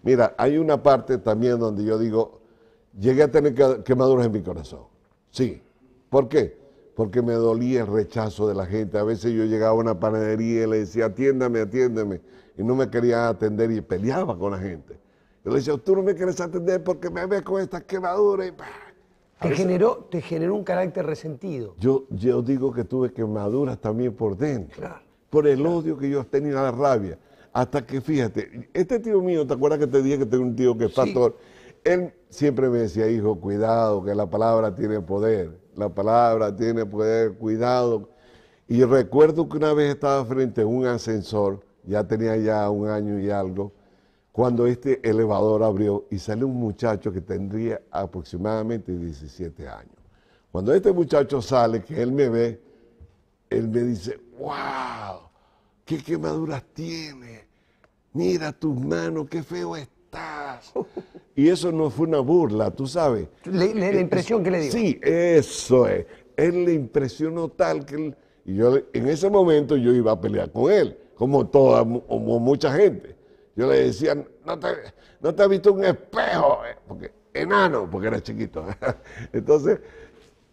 Mira, hay una parte también donde yo digo, llegué a tener quemaduras en mi corazón. Sí. ¿Por qué? Porque me dolía el rechazo de la gente. A veces yo llegaba a una panadería y le decía, atiéndame, atiéndame. Y no me quería atender y peleaba con la gente. Yo le decía, tú no me quieres atender porque me ves con estas quemaduras y... Te generó, te generó un carácter resentido. Yo, yo digo que tuve quemaduras también por dentro. por el odio que yo tenía, la rabia. Hasta que, fíjate, este tío mío, ¿te acuerdas que te dije que tengo un tío que es pastor? Él siempre me decía, hijo, cuidado, que la palabra tiene poder. La palabra tiene poder, cuidado. Y recuerdo que una vez estaba frente a un ascensor, ya tenía ya un año y algo, cuando este elevador abrió y sale un muchacho que tendría aproximadamente 17 años. Cuando este muchacho sale, que él me ve, él me dice, wow, qué quemaduras tiene! mira tus manos, qué feo estás. Y eso no fue una burla, tú sabes. la eh, impresión que le dio. Sí, eso es. Él le impresionó tal que y yo en ese momento yo iba a pelear con él, como toda como mucha gente. Yo le decía, no te, ha visto un espejo, eh, porque enano, porque era chiquito. ¿eh? Entonces,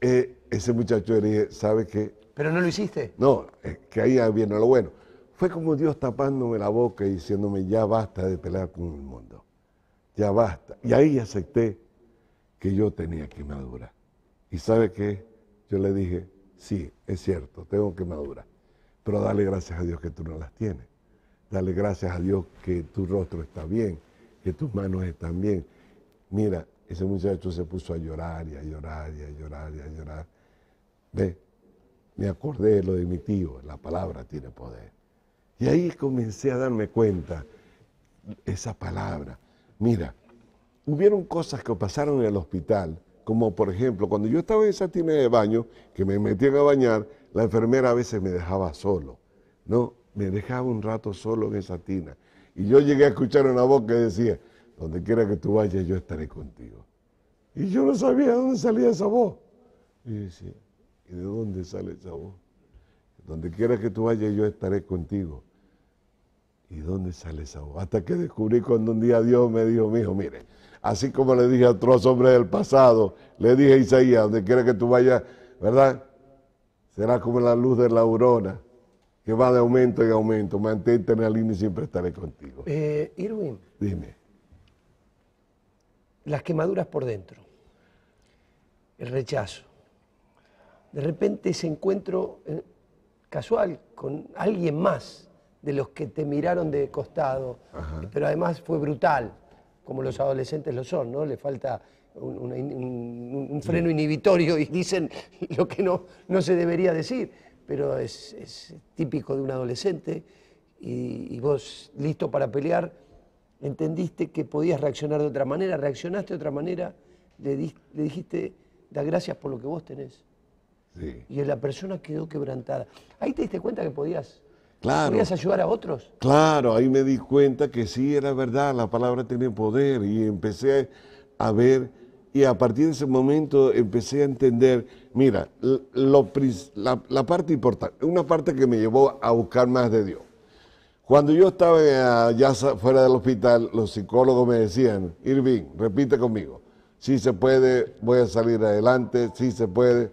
eh, ese muchacho le dije, ¿sabes qué? Pero no lo hiciste. No, que ahí viene lo bueno. Fue como Dios tapándome la boca y diciéndome, ya basta de pelear con el mundo. Ya basta. Y ahí acepté que yo tenía que ¿Y sabe qué? Yo le dije, sí, es cierto, tengo que Pero dale gracias a Dios que tú no las tienes. Dale gracias a Dios que tu rostro está bien, que tus manos están bien. Mira, ese muchacho se puso a llorar y a llorar y a llorar y a llorar. Ve, me acordé de lo de mi tío, la palabra tiene poder. Y ahí comencé a darme cuenta, esa palabra. Mira, hubieron cosas que pasaron en el hospital, como por ejemplo, cuando yo estaba en esa tienda de baño, que me metían a bañar, la enfermera a veces me dejaba solo, ¿no? me dejaba un rato solo en esa tina. Y yo llegué a escuchar una voz que decía, donde quiera que tú vayas, yo estaré contigo. Y yo no sabía de dónde salía esa voz. Y decía, ¿y de dónde sale esa voz? Donde quiera que tú vayas, yo estaré contigo. ¿Y dónde sale esa voz? Hasta que descubrí cuando un día Dios me dijo, mi hijo, mire, así como le dije a otros hombres del pasado, le dije a Isaías, donde quiera que tú vayas, ¿verdad? Será como la luz de la aurora que va de aumento en aumento. Mantente en la línea y siempre estaré contigo. Eh, Irwin. Dime. Las quemaduras por dentro, el rechazo. De repente ese encuentro eh, casual con alguien más de los que te miraron de costado, pero además fue brutal, como los adolescentes lo son, ¿no? Le falta un, freno inhibitorio y dicen lo que no, no se debería decir pero es, típico de un adolescente, y, vos, listo para pelear, entendiste que podías reaccionar de otra manera, reaccionaste de otra manera, le, dijiste, da gracias por lo que vos tenés. Y la persona quedó quebrantada. Ahí te diste cuenta que podías ayudar a otros? Claro, ahí me di cuenta que sí era verdad, la palabra tiene poder y empecé a ver y a partir de ese momento empecé a entender Mira, la, parte importante, una parte que me llevó a buscar más de Dios. Cuando yo estaba ah, ya fuera del hospital, los psicólogos me decían, Irving, repite conmigo, si se puede, voy a salir adelante, si se puede.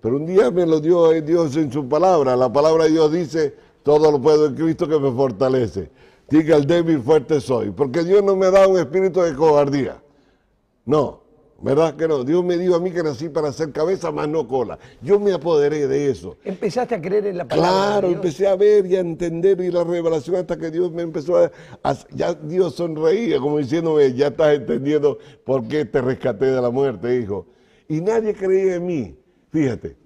Pero un día me lo dio eh, Dios en su palabra. La palabra de Dios dice, todo lo puedo en Cristo que me fortalece. Diga el débil fuerte soy, porque Dios no me da un espíritu de cobardía. No, ¿Verdad que no? Dios me dio a mí que nací para hacer cabeza, más no cola. Yo me apoderé de eso. Empezaste a creer en la palabra. Claro, empecé a ver y a entender y la revelación hasta que Dios me empezó a, Ya Dios sonreía, como diciéndome, ya estás entendiendo por qué te rescaté de la muerte, hijo. Y nadie creía en mí. Fíjate,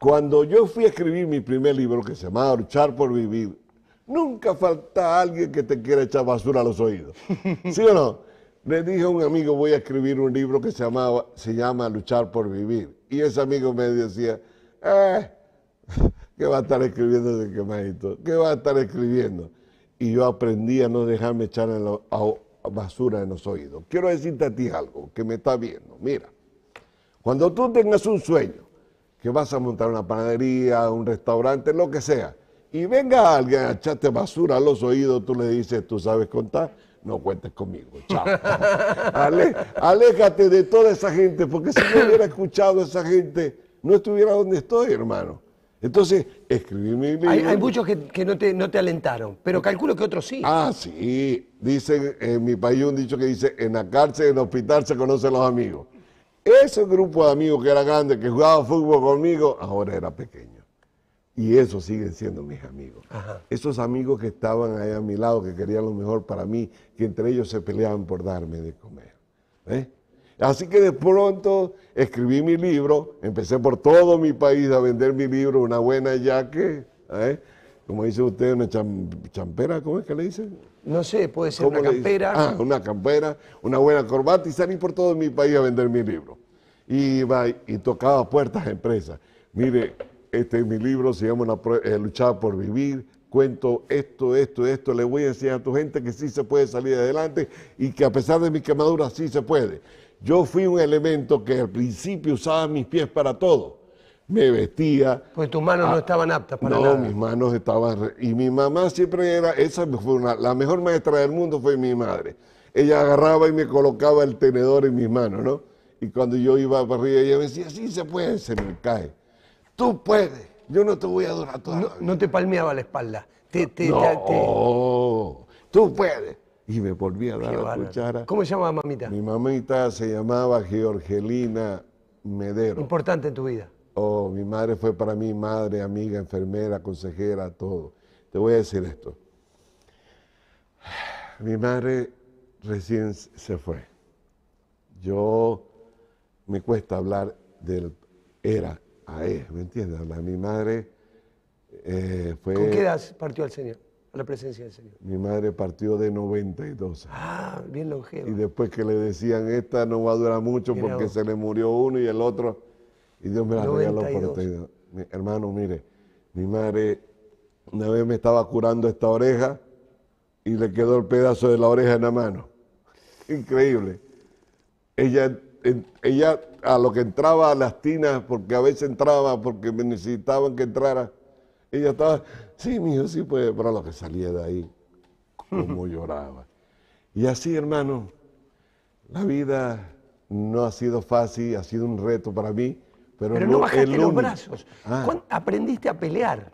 cuando yo fui a escribir mi primer libro que se llamaba Luchar por Vivir, nunca falta alguien que te quiera echar basura a los oídos. ¿Sí o no? Le dije a un amigo, voy a escribir un libro que se, llamaba, se llama Luchar por Vivir. Y ese amigo me decía, eh, ¿qué va a estar escribiendo ese quemadito? ¿Qué va a estar escribiendo? Y yo aprendí a no dejarme echar la, basura en los oídos. Quiero decirte a ti algo que me está viendo. Mira, cuando tú tengas un sueño, que vas a montar una panadería, un restaurante, lo que sea, y venga alguien a echarte basura a los oídos, tú le dices, tú sabes contar no cuentes conmigo. Chao. aléjate de toda esa gente, porque si no hubiera escuchado a esa gente, no estuviera donde estoy, hermano. Entonces, escribí mi libro. Hay, muchos que, no, te, no, te, alentaron, pero calculo que otros sí. Ah, sí. Dicen, en mi país un dicho que dice, en la cárcel, en el hospital se conocen los amigos. Ese grupo de amigos que era grande, que jugaba fútbol conmigo, ahora era pequeño. Y esos siguen siendo mis amigos. Esos amigos que estaban ahí a mi lado, que querían lo mejor para mí, que entre ellos se peleaban por darme de comer. ¿eh? Así que de pronto escribí mi libro, empecé por todo mi país a vender mi libro, una buena ya ¿eh? como dice usted, una champera, ¿cómo es que le dicen? No sé, puede ser una campera. Ah, una campera, una buena corbata y salí por todo mi país a vender mi libro. Y iba y tocaba puertas a empresas. Mire, este, mi libro se llama una eh, por Vivir. Cuento esto, esto, esto. Le voy a decir a tu gente que sí se puede salir adelante y que a pesar de mi quemadura sí se puede. Yo fui un elemento que al principio usaba mis pies para todo. Me vestía. Pues tus manos no ah, estaban aptas para nada. No, mis manos estaban. Y mi mamá siempre era, esa fue una, la mejor maestra del mundo fue mi madre. Ella agarraba y me colocaba el tenedor en mis manos, ¿no? Y cuando yo iba para arriba, ella decía, sí se puede, se me cae Tú puedes, yo no te voy a durar todo. no, No te palmeaba la espalda. Te, no, tú puedes. Y me volví a dar ¿Cómo se llamaba mamita? Mi mamita se llamaba Georgelina Medero. Importante en tu vida. Oh, mi madre fue para mí madre, amiga, enfermera, consejera, todo. Te voy a decir esto. Mi madre recién se fue. Yo me cuesta hablar del era él, ¿me entiendes? Mi madre eh, fue... ¿Con qué edad partió al Señor? A la presencia del Señor. Mi madre partió de 92. Ah, bien longevo. Y después que le decían, esta no va a durar mucho porque se le murió uno y el otro. Y Dios me la regaló por hermano, mire, mi madre una vez me estaba curando esta oreja y le quedó el pedazo de la oreja en la mano. Increíble. Ella, ella a lo que entraba a las tinas, porque a veces entraba porque me necesitaban que entrara. Ella estaba, sí, mi hijo, sí, pues, pero lo que salía de ahí, como lloraba. Y así, hermano, la vida no ha sido fácil, ha sido un reto para mí, pero, no, bajaste los brazos. Ah. Aprendiste a pelear.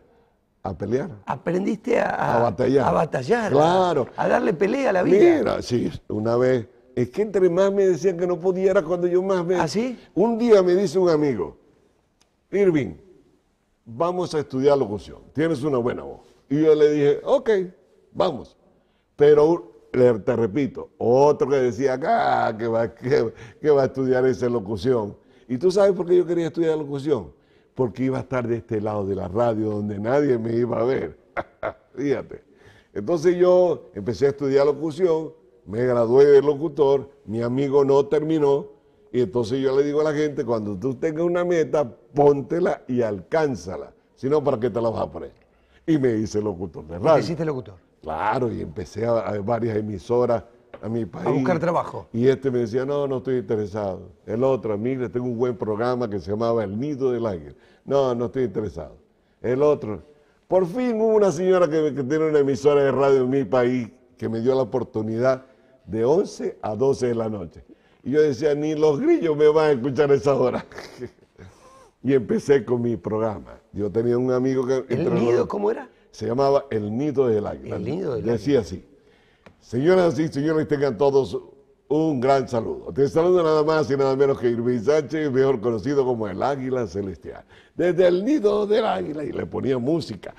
A pelear. Aprendiste a, a, batallar. A batallar. Claro. A, a darle pelea a la vida. Mira, sí, una vez es que entre más me decían que no pudiera, cuando yo más me... ¿Así? ¿Ah, un día me dice un amigo, Irving, vamos a estudiar locución, tienes una buena voz. Y yo le dije, ok, vamos. Pero te repito, otro que decía, ah, que va, que va a estudiar esa locución. ¿Y tú sabes por qué yo quería estudiar locución? Porque iba a estar de este lado de la radio donde nadie me iba a ver. Fíjate. Entonces yo empecé a estudiar locución me gradué de locutor, mi amigo no terminó, y entonces yo le digo a la gente, cuando tú tengas una meta, póntela y alcánzala, si no, ¿para qué te la vas a poner? Y me hice locutor de radio. ¿Te hiciste locutor? Claro, y empecé a, varias emisoras a mi país. A buscar trabajo. Y este me decía, no, no estoy interesado. El otro, mire, tengo un buen programa que se llamaba El Nido del Águila. No, no estoy interesado. El otro, por fin hubo una señora que, que tiene una emisora de radio en mi país que me dio la oportunidad de 11 a 12 de la noche. Y yo decía, ni los grillos me van a escuchar a esa hora. y empecé con mi programa. Yo tenía un amigo que... ¿El nido cómo era? Se llamaba El Nido del Águila. El Nido del Águila. Decía así. Señoras y señores, tengan todos un gran saludo. Te saludo nada más y nada menos que Irving Sánchez, mejor conocido como el Águila Celestial. Desde el nido del águila y le ponía música.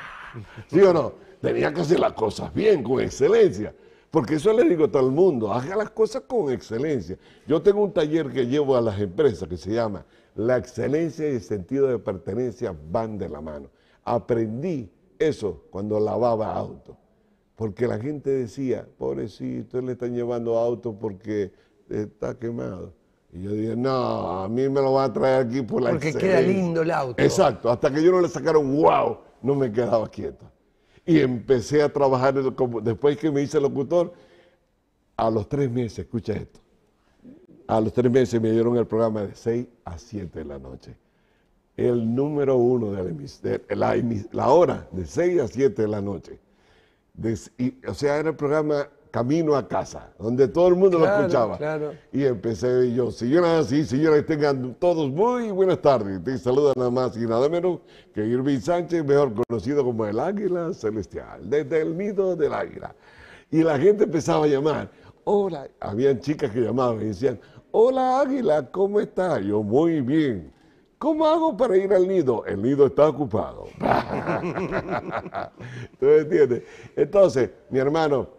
¿Sí o no? Tenía que hacer las cosas bien, con excelencia. Porque eso le digo a todo el mundo, haga las cosas con excelencia. Yo tengo un taller que llevo a las empresas que se llama La excelencia y el sentido de pertenencia van de la mano. Aprendí eso cuando lavaba autos. Porque la gente decía, pobrecito, le están llevando auto porque está quemado. Y yo dije, no, a mí me lo van a traer aquí por la Porque queda lindo el auto. Exacto, hasta que yo no le sacaron wow, no me quedaba quieto y empecé a trabajar después que me hice locutor. A los tres meses, escucha esto, a los tres meses me dieron el programa de 6 a 7 de la noche. El número uno de la, la, hora, de 6 a 7 de la noche. o sea, era el programa camino a casa, donde todo el mundo lo escuchaba. Y empecé yo, señoras y señores, tengan todos muy buenas tardes. Te saluda nada más y nada menos que Irving Sánchez, mejor conocido como el Águila Celestial, desde el nido del águila. Y la gente empezaba a llamar. Hola, habían chicas que llamaban y decían, hola Águila, ¿cómo estás? Yo, muy bien. ¿Cómo hago para ir al nido? El nido está ocupado. ¿Tú entiendes? Entonces, mi hermano,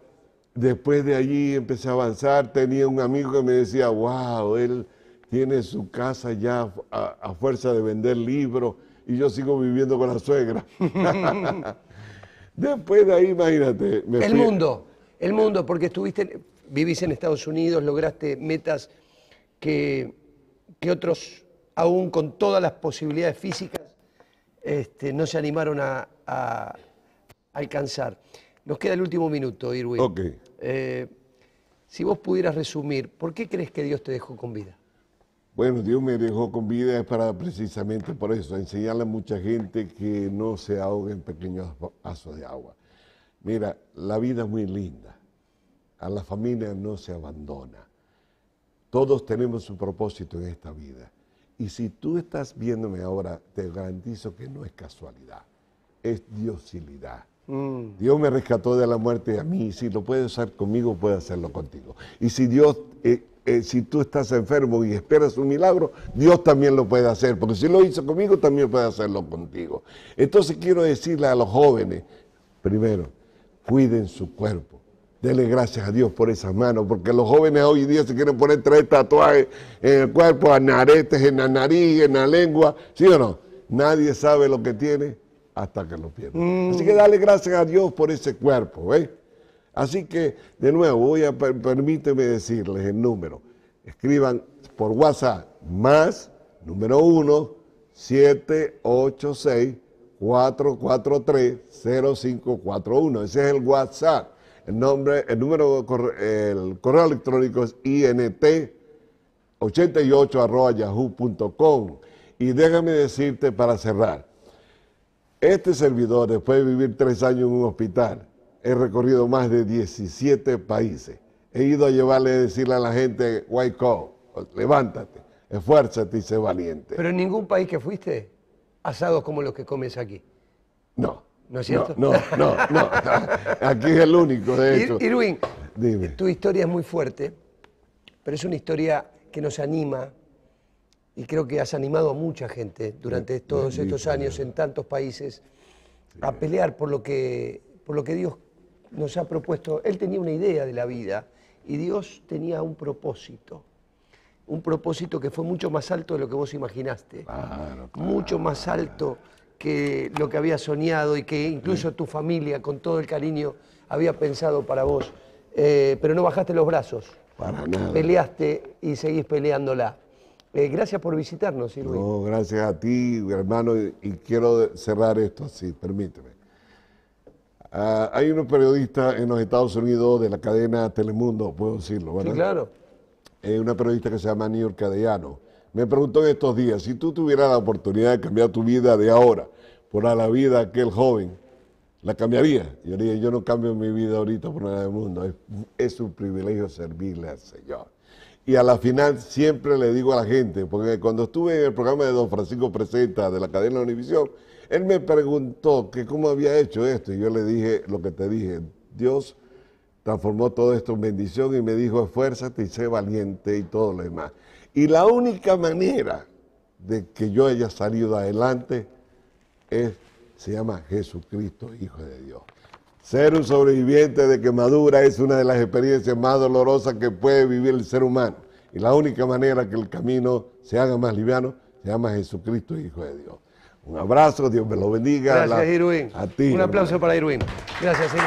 Después de allí empecé a avanzar, tenía un amigo que me decía, wow, él tiene su casa ya a, fuerza de vender libros y yo sigo viviendo con la suegra. Después de ahí, imagínate. el mundo, el mundo, porque estuviste, vivís en Estados Unidos, lograste metas que, que otros, aún con todas las posibilidades físicas, este, no se animaron a, alcanzar. Nos queda el último minuto, Irwin. Okay. Eh, si vos pudieras resumir, ¿por qué crees que Dios te dejó con vida? Bueno, Dios me dejó con vida para precisamente por eso, enseñarle a mucha gente que no se ahogue en pequeños vasos de agua. Mira, la vida es muy linda. A la familia no se abandona. Todos tenemos un propósito en esta vida. Y si tú estás viéndome ahora, te garantizo que no es casualidad, es diosilidad Mm. Dios me rescató de la muerte a mí. Si lo puede hacer conmigo, puede hacerlo contigo. Y si Dios, eh, eh, si tú estás enfermo y esperas un milagro, Dios también lo puede hacer. Porque si lo hizo conmigo, también puede hacerlo contigo. Entonces quiero decirle a los jóvenes, primero, cuiden su cuerpo. Dele gracias a Dios por esas manos, porque los jóvenes hoy día se quieren poner tres tatuajes en el cuerpo, en aretes, en la nariz, en la lengua, ¿sí o no? Nadie sabe lo que tiene hasta que lo pierdan. Mm. Así que dale gracias a Dios por ese cuerpo, ¿eh? Así que, de nuevo, voy a, permíteme decirles el número. Escriban por WhatsApp más, número 1, 786 443 0541. Ese es el WhatsApp. El, nombre, el número, el correo electrónico es int88 yahoo.com. Y déjame decirte para cerrar, este servidor, después de vivir tres años en un hospital, he recorrido más de 17 países. He ido a llevarle a decirle a la gente, Waiko, levántate, esfuérzate y sé valiente. Pero en ningún país que fuiste, asados como los que comes aquí. No. ¿No es cierto? No, no, no. Aquí es el único, de hecho. Irwin, tu historia es muy fuerte, pero es una historia que nos anima, y creo que has animado a mucha gente durante todos estos años en tantos países a pelear por lo, que, por lo que Dios nos ha propuesto. Él tenía una idea de la vida y Dios tenía un propósito. Un propósito que fue mucho más alto de lo que vos imaginaste. mucho más alto que lo que había soñado y que incluso tu familia, con todo el cariño, había pensado para vos. Eh, pero no bajaste los brazos. Peleaste y seguís peleándola. Eh, gracias por visitarnos, sí. No, gracias a ti, hermano, y quiero cerrar esto así, permíteme. Ah, hay unos periodistas en los Estados Unidos de la cadena Telemundo, puedo decirlo, ¿verdad? Sí, claro. Eh, una periodista que se llama New York Me preguntó en estos días, si tú tuvieras la oportunidad de cambiar tu vida de ahora por la vida de aquel joven, ¿la cambiaría? Yo le dije, yo no cambio mi vida ahorita por nada del mundo. Es, es un privilegio servirle al Señor. Y a la final siempre le digo a la gente, porque cuando estuve en el programa de Don Francisco Presenta de la cadena Univisión, él me preguntó que cómo había hecho esto. Y yo le dije lo que te dije, Dios transformó todo esto en bendición y me dijo, esfuérzate y sé valiente y todo lo demás. Y la única manera de que yo haya salido adelante es, se llama Jesucristo, Hijo de Dios. Ser un sobreviviente de quemadura es una de las experiencias más dolorosas que puede vivir el ser humano. Y la única manera que el camino se haga más liviano se llama Jesucristo, Hijo de Dios. Un abrazo, Dios me lo bendiga. Gracias, Irwin. A ti. Un aplauso para Irwin. Gracias, Irwin.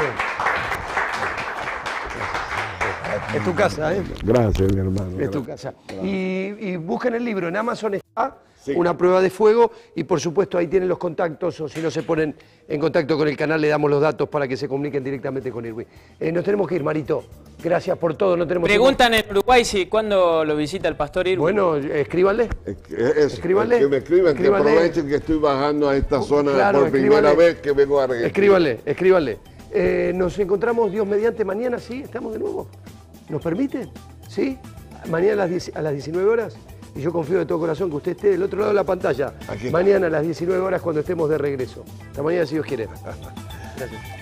Es tu casa, ¿eh? Gracias, mi hermano. Es tu casa. Y, y busquen el libro, en Amazon Ah, una prueba de fuego y por supuesto ahí tienen los contactos o si no se ponen en contacto con el canal le damos los datos para que se comuniquen directamente con Irwin. Eh, nos tenemos que ir, Marito. Gracias por todo. No tenemos Preguntan en Uruguay si cuándo lo visita el pastor Irwin. Bueno, escríbanle. escríbanle. Que me escriban, que aprovechen que estoy bajando a esta uh, zona por primera vez que vengo a Argentina. Escríbanle, escríbanle. Eh, nos encontramos Dios mediante mañana, ¿sí? ¿Estamos de nuevo? ¿Nos permite? ¿Sí? Mañana a las, a las 19 horas. Y yo confío de todo corazón que usted esté del otro lado de la pantalla. Mañana a las 19 horas cuando estemos de regreso. Hasta mañana si Dios quiere. Gracias.